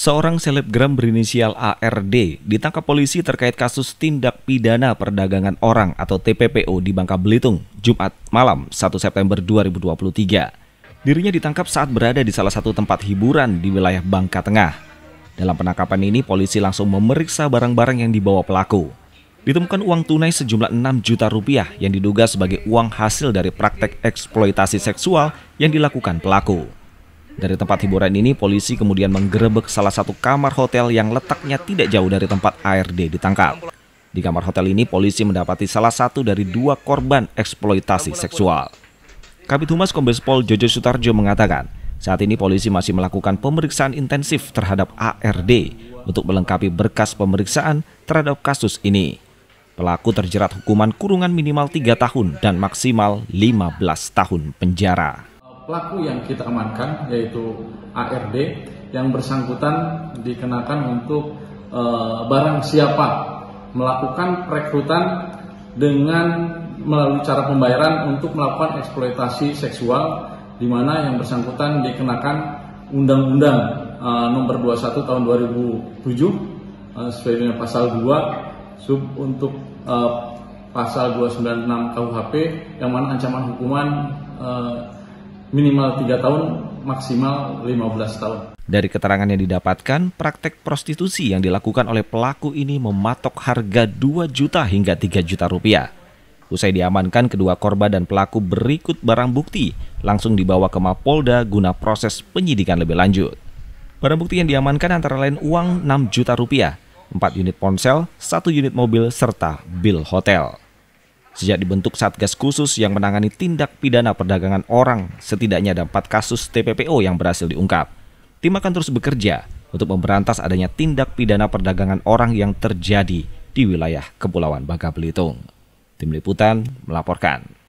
Seorang selebgram berinisial ARD ditangkap polisi terkait kasus tindak pidana perdagangan orang atau TPPO di Bangka Belitung, Jumat malam 1 September 2023. Dirinya ditangkap saat berada di salah satu tempat hiburan di wilayah Bangka Tengah. Dalam penangkapan ini, polisi langsung memeriksa barang-barang yang dibawa pelaku. Ditemukan uang tunai sejumlah 6 juta rupiah yang diduga sebagai uang hasil dari praktek eksploitasi seksual yang dilakukan pelaku. Dari tempat hiburan ini, polisi kemudian menggerebek salah satu kamar hotel yang letaknya tidak jauh dari tempat ARD ditangkap. Di kamar hotel ini, polisi mendapati salah satu dari dua korban eksploitasi seksual. Kabit Humas Kombes Pol Jojo Sutarjo mengatakan, saat ini polisi masih melakukan pemeriksaan intensif terhadap ARD untuk melengkapi berkas pemeriksaan terhadap kasus ini. Pelaku terjerat hukuman kurungan minimal 3 tahun dan maksimal 15 tahun penjara pelaku yang kita amankan yaitu ARD yang bersangkutan dikenakan untuk e, barang siapa melakukan perekrutan dengan melalui cara pembayaran untuk melakukan eksploitasi seksual di mana yang bersangkutan dikenakan Undang-Undang e, Nomor 21 Tahun 2007 e, eh, sesuai dengan Pasal 2 sub untuk e, Pasal 296 KUHP yang mana ancaman hukuman e, minimal 3 tahun, maksimal 15 tahun. Dari keterangan yang didapatkan, praktek prostitusi yang dilakukan oleh pelaku ini mematok harga 2 juta hingga 3 juta rupiah. Usai diamankan, kedua korban dan pelaku berikut barang bukti langsung dibawa ke Mapolda guna proses penyidikan lebih lanjut. Barang bukti yang diamankan antara lain uang 6 juta rupiah, 4 unit ponsel, 1 unit mobil, serta bill hotel. Sejak dibentuk Satgas khusus yang menangani tindak pidana perdagangan orang, setidaknya ada empat kasus TPPO yang berhasil diungkap. Tim akan terus bekerja untuk memberantas adanya tindak pidana perdagangan orang yang terjadi di wilayah Kepulauan Bangka Belitung. Tim Liputan melaporkan.